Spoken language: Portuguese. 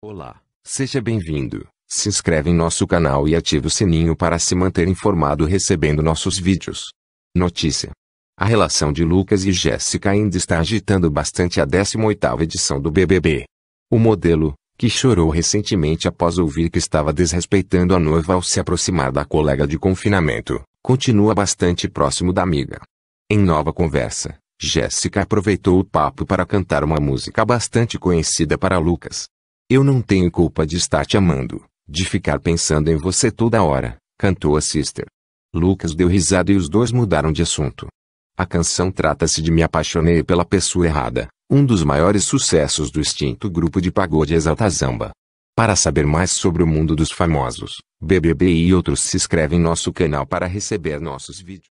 Olá, seja bem-vindo. Se inscreve em nosso canal e ative o sininho para se manter informado recebendo nossos vídeos. Notícia: A relação de Lucas e Jéssica ainda está agitando bastante a 18ª edição do BBB. O modelo, que chorou recentemente após ouvir que estava desrespeitando a noiva ao se aproximar da colega de confinamento, continua bastante próximo da amiga. Em nova conversa, Jéssica aproveitou o papo para cantar uma música bastante conhecida para Lucas. Eu não tenho culpa de estar te amando, de ficar pensando em você toda hora, cantou a Sister. Lucas deu risada e os dois mudaram de assunto. A canção trata-se de Me Apaixonei pela Pessoa Errada, um dos maiores sucessos do extinto grupo de pagode Exalta Zamba. Para saber mais sobre o mundo dos famosos, BBB e outros se inscreve em nosso canal para receber nossos vídeos.